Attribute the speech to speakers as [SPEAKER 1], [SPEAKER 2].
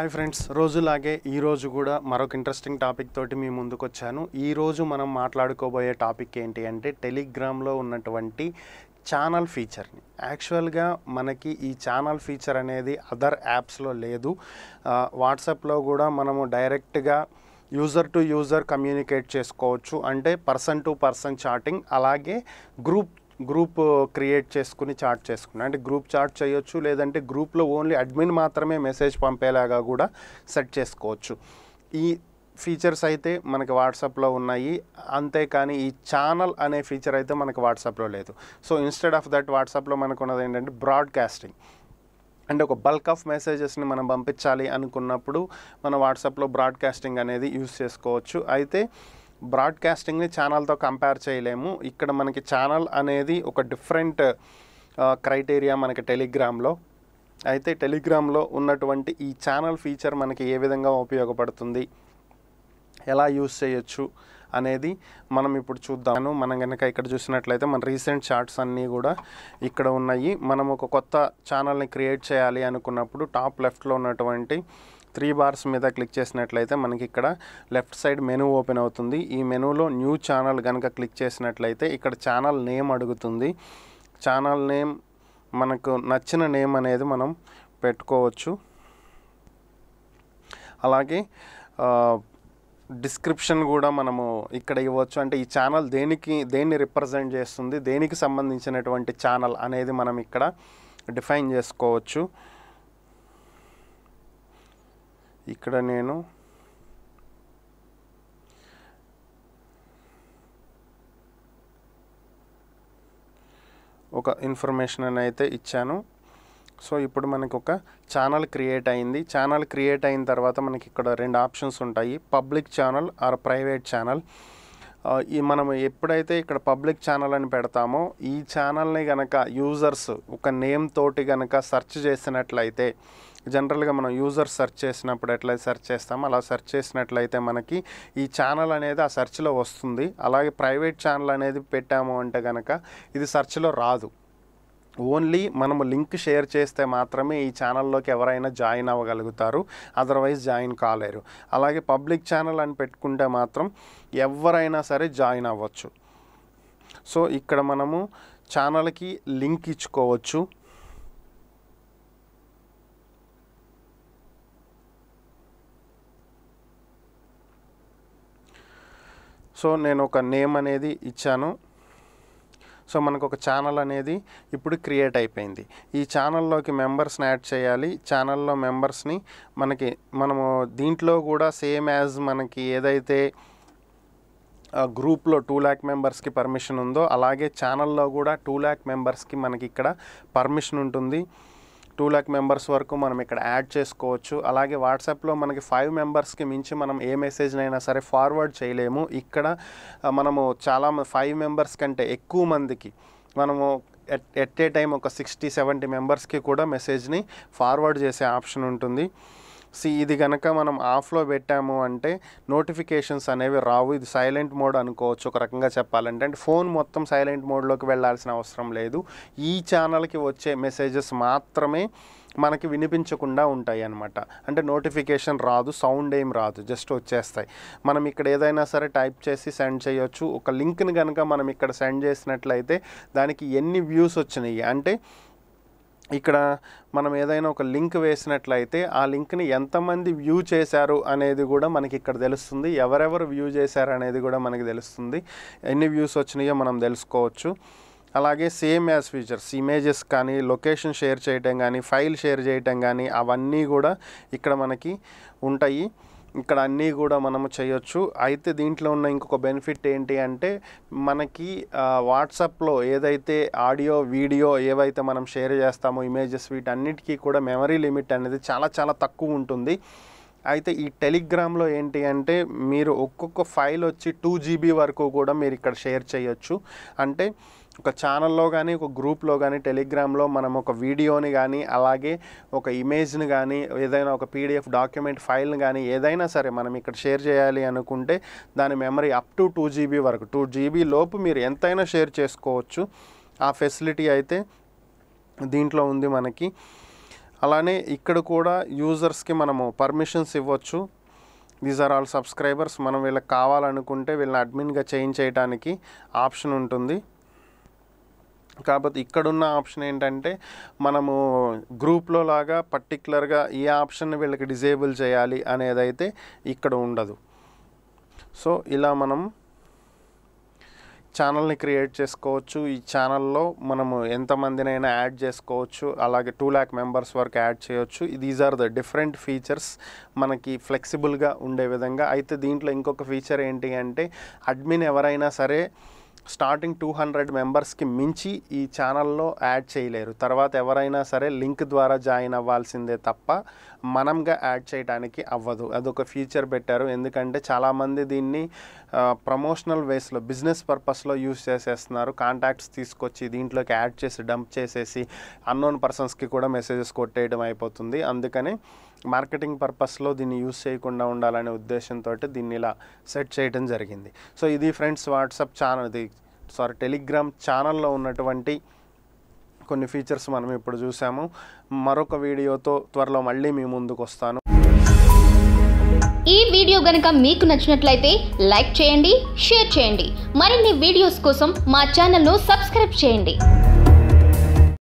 [SPEAKER 1] hi friends రోజులాగే ఈరోజు కూడా మరొక ఇంట్రెస్టింగ్ టాపిక్ తోటి మీ ముందుకు వచ్చాను ఈరోజు మనం మాట్లాడుకోబోయే టాపిక్ ఏంటి అంటే టెలిగ్రామ్లో ఉన్నటువంటి ఛానల్ ఫీచర్ని యాక్చువల్గా మనకి ఈ ఛానల్ ఫీచర్ అనేది అదర్ యాప్స్లో లేదు వాట్సాప్లో కూడా మనము డైరెక్ట్గా యూజర్ టు యూజర్ కమ్యూనికేట్ చేసుకోవచ్చు అంటే పర్సన్ టు పర్సన్ చాటింగ్ అలాగే గ్రూప్ గ్రూప్ క్రియేట్ చేసుకుని చాట్ చేసుకున్నాం అంటే గ్రూప్ చాట్ చేయొచ్చు లేదంటే గ్రూప్లో ఓన్లీ అడ్మిన్ మాత్రమే మెసేజ్ పంపేలాగా కూడా సెట్ చేసుకోవచ్చు ఈ ఫీచర్స్ అయితే మనకి వాట్సాప్లో ఉన్నాయి అంతేకాని ఈ ఛానల్ అనే ఫీచర్ అయితే మనకి వాట్సాప్లో లేదు సో ఇన్స్టెడ్ ఆఫ్ దట్ వాట్సాప్లో మనకు ఉన్నది ఏంటంటే బ్రాడ్కాస్టింగ్ అంటే ఒక బల్క్ ఆఫ్ మెసేజెస్ని మనం పంపించాలి అనుకున్నప్పుడు మన వాట్సాప్లో బ్రాడ్కాస్టింగ్ అనేది యూస్ చేసుకోవచ్చు అయితే బ్రాడ్కాస్టింగ్ని ఛానల్తో కంపేర్ చేయలేము ఇక్కడ మనకి ఛానల్ అనేది ఒక డిఫరెంట్ క్రైటీరియా మనకి టెలిగ్రామ్లో అయితే టెలిగ్రామ్లో ఉన్నటువంటి ఈ ఛానల్ ఫీచర్ మనకి ఏ విధంగా ఉపయోగపడుతుంది ఎలా యూస్ చేయొచ్చు అనేది మనం ఇప్పుడు చూద్దాము మనం కనుక ఇక్కడ చూసినట్లయితే మన రీసెంట్ చార్ట్స్ అన్నీ కూడా ఇక్కడ ఉన్నాయి మనం ఒక కొత్త ఛానల్ని క్రియేట్ చేయాలి అనుకున్నప్పుడు టాప్ లెఫ్ట్లో ఉన్నటువంటి త్రీ బార్స్ మీద క్లిక్ చేసినట్లయితే మనకి ఇక్కడ లెఫ్ట్ సైడ్ మెనూ ఓపెన్ అవుతుంది ఈ మెనూలో న్యూ ఛానల్ కనుక క్లిక్ చేసినట్లయితే ఇక్కడ ఛానల్ నేమ్ అడుగుతుంది ఛానల్ నేమ్ మనకు నచ్చిన నేమ్ అనేది మనం పెట్టుకోవచ్చు అలాగే డిస్క్రిప్షన్ కూడా మనము ఇక్కడ ఇవ్వచ్చు అంటే ఈ ఛానల్ దేనికి దేన్ని రిప్రజెంట్ చేస్తుంది దేనికి సంబంధించినటువంటి ఛానల్ అనేది మనం ఇక్కడ డిఫైన్ చేసుకోవచ్చు ఇక్కడ నేను ఒక ఇన్ఫర్మేషన్ అయితే ఇచ్చాను సో ఇప్పుడు మనకు ఒక ఛానల్ క్రియేట్ అయింది ఛానల్ క్రియేట్ అయిన తర్వాత మనకి ఇక్కడ రెండు ఆప్షన్స్ ఉంటాయి public channel or private channel ఈ మనం ఎప్పుడైతే ఇక్కడ పబ్లిక్ ఛానల్ అని పెడతామో ఈ ఛానల్ని కనుక యూజర్స్ ఒక నేమ్ తోటి కనుక సెర్చ్ చేసినట్లయితే జనరల్గా మనం యూజర్ సెర్చ్ చేసినప్పుడు ఎట్లయితే సెర్చ్ చేస్తామో అలా సెర్చ్ చేసినట్లయితే మనకి ఈ ఛానల్ అనేది ఆ సెర్చ్లో వస్తుంది అలాగే ప్రైవేట్ ఛానల్ అనేది పెట్టాము అంటే కనుక ఇది సెర్చ్లో రాదు ఓన్లీ మనము లింక్ షేర్ చేస్తే మాత్రమే ఈ ఛానల్లోకి ఎవరైనా జాయిన్ అవ్వగలుగుతారు అదర్వైజ్ జాయిన్ కాలేరు అలాగే పబ్లిక్ ఛానల్ అని పెట్టుకుంటే మాత్రం ఎవరైనా సరే జాయిన్ అవ్వచ్చు సో ఇక్కడ మనము ఛానల్కి లింక్ ఇచ్చుకోవచ్చు సో నేను ఒక నేమ్ అనేది ఇచ్చాను సో మనకు ఒక ఛానల్ అనేది ఇప్పుడు క్రియేట్ అయిపోయింది ఈ ఛానల్లోకి మెంబర్స్ని యాడ్ చేయాలి ఛానల్లో మెంబర్స్ని మనకి మనము దీంట్లో కూడా సేమ్ యాజ్ మనకి ఏదైతే గ్రూప్లో టూ ల్యాక్ మెంబర్స్కి పర్మిషన్ ఉందో అలాగే ఛానల్లో కూడా టూ ల్యాక్ మెంబర్స్కి మనకి ఇక్కడ పర్మిషన్ ఉంటుంది టూ ల్యాక్ మెంబర్స్ వరకు మనం ఇక్కడ యాడ్ చేసుకోవచ్చు అలాగే వాట్సాప్లో మనకి ఫైవ్ మెంబర్స్కి మించి మనం ఏ మెసేజ్నైనా సరే ఫార్వర్డ్ చేయలేము ఇక్కడ మనము చాలా ఫైవ్ మెంబర్స్ కంటే ఎక్కువ మందికి మనము ఎట్ ఎట్ ఏ టైం ఒక సిక్స్టీ సెవెంటీ మెంబర్స్కి కూడా మెసేజ్ని ఫార్వర్డ్ చేసే ఆప్షన్ ఉంటుంది సి ఇది కనుక మనం ఆఫ్లో పెట్టాము అంటే నోటిఫికేషన్స్ అనేవి రావు ఇది సైలెంట్ మోడ్ అనుకోవచ్చు ఒక రకంగా చెప్పాలంటే అంటే ఫోన్ మొత్తం సైలెంట్ మోడ్లోకి వెళ్ళాల్సిన అవసరం లేదు ఈ ఛానల్కి వచ్చే మెసేజెస్ మాత్రమే మనకి వినిపించకుండా ఉంటాయి అన్నమాట అంటే నోటిఫికేషన్ రాదు సౌండ్ ఏం రాదు జస్ట్ వచ్చేస్తాయి మనం ఇక్కడ ఏదైనా సరే టైప్ చేసి సెండ్ చేయొచ్చు ఒక లింక్ని కనుక మనం ఇక్కడ సెండ్ చేసినట్లయితే దానికి ఎన్ని వ్యూస్ వచ్చినాయి అంటే ఇక్కడ మనం ఏదైనా ఒక లింక్ వేసినట్లయితే ఆ లింక్ని ఎంతమంది వ్యూ చేశారు అనేది కూడా మనకి ఇక్కడ తెలుస్తుంది ఎవరెవరు వ్యూ చేశారు అనేది కూడా మనకి తెలుస్తుంది ఎన్ని వ్యూస్ వచ్చినాయో మనం తెలుసుకోవచ్చు అలాగే సేమ్ యాజ్ ఫీచర్స్ ఇమేజెస్ కానీ లొకేషన్ షేర్ చేయటం కానీ ఫైల్ షేర్ చేయటం కానీ అవన్నీ కూడా ఇక్కడ మనకి ఉంటాయి ఇక్కడ అన్నీ కూడా మనము చేయొచ్చు అయితే దీంట్లో ఉన్న ఇంకొక బెనిఫిట్ ఏంటి అంటే మనకి వాట్సాప్లో ఏదైతే ఆడియో వీడియో ఏవైతే మనం షేర్ చేస్తామో ఇమేజెస్ వీటన్నిటికీ కూడా మెమరీ లిమిట్ అనేది చాలా చాలా తక్కువ ఉంటుంది అయితే ఈ టెలిగ్రామ్లో ఏంటి అంటే మీరు ఒక్కొక్క ఫైల్ వచ్చి టూ జీబీ వరకు కూడా మీరు ఇక్కడ షేర్ చేయొచ్చు అంటే ఒక ఛానల్లో కానీ ఒక గ్రూప్లో కానీ టెలిగ్రామ్లో మనం ఒక వీడియోని కానీ అలాగే ఒక ఇమేజ్ని కానీ ఏదైనా ఒక పీడిఎఫ్ డాక్యుమెంట్ ఫైల్ని కానీ ఏదైనా సరే మనం ఇక్కడ షేర్ చేయాలి అనుకుంటే దాని memory up to two GB వరకు టూ జీబీ లోపు మీరు ఎంతైనా షేర్ చేసుకోవచ్చు ఆ ఫెసిలిటీ అయితే దీంట్లో ఉంది మనకి అలానే ఇక్కడ కూడా యూజర్స్కి మనము పర్మిషన్స్ ఇవ్వచ్చు దీస్ ఆర్ ఆల్ సబ్స్క్రైబర్స్ మనం వీళ్ళకి కావాలనుకుంటే వీళ్ళని అడ్మిన్గా చేంజ్ ఆప్షన్ ఉంటుంది కాకపోతే ఇక్కడున్న ఆప్షన్ ఏంటంటే మనము గ్రూప్లో లాగా పర్టికులర్గా ఈ ఆప్షన్ వీళ్ళకి డిజేబుల్ చేయాలి అనేదైతే ఇక్కడ ఉండదు సో ఇలా మనం ఛానల్ని క్రియేట్ చేసుకోవచ్చు ఈ ఛానల్లో మనము ఎంతమందినైనా యాడ్ చేసుకోవచ్చు అలాగే టూ ల్యాక్ మెంబర్స్ వరకు యాడ్ చేయొచ్చు these are the different features మనకి ఫ్లెక్సిబుల్గా ఉండే విధంగా అయితే దీంట్లో ఇంకొక ఫీచర్ ఏంటి అంటే అడ్మిన్ ఎవరైనా సరే స్టార్టింగ్ టూ హండ్రెడ్ మెంబర్స్కి మించి ఈ ఛానల్లో యాడ్ చేయలేరు తర్వాత ఎవరైనా సరే లింక్ ద్వారా జాయిన్ అవ్వాల్సిందే తప్ప మనంగా యాడ్ చేయడానికి అవ్వదు అదొక ఫీచర్ పెట్టారు ఎందుకంటే చాలామంది దీన్ని ప్రమోషనల్ వేస్లో బిజినెస్ పర్పస్లో యూజ్ చేసేస్తున్నారు కాంటాక్ట్స్ తీసుకొచ్చి దీంట్లోకి యాడ్ చేసి డంప్ చేసేసి అన్నోన్ పర్సన్స్కి కూడా మెసేజెస్ కొట్టేయడం అయిపోతుంది అందుకని మార్కెటింగ్ పర్పస్లో దీన్ని యూస్ చేయకుండా ఉండాలనే ఉద్దేశంతో దీన్ని ఇలా సెట్ చేయడం జరిగింది సో ఇది friends WhatsApp channel sorry Telegram ఛానల్లో ఉన్నటువంటి కొన్ని ఫీచర్స్ మనం ఇప్పుడు చూసాము మరొక వీడియోతో త్వరలో మళ్ళీ మీ ముందుకు వస్తాను ఈ వీడియో గనక మీకు నచ్చినట్లయితే లైక్ చేయండి షేర్ చేయండి మరిన్ని వీడియోస్ కోసం మా ఛానల్ను సబ్స్క్రైబ్ చేయండి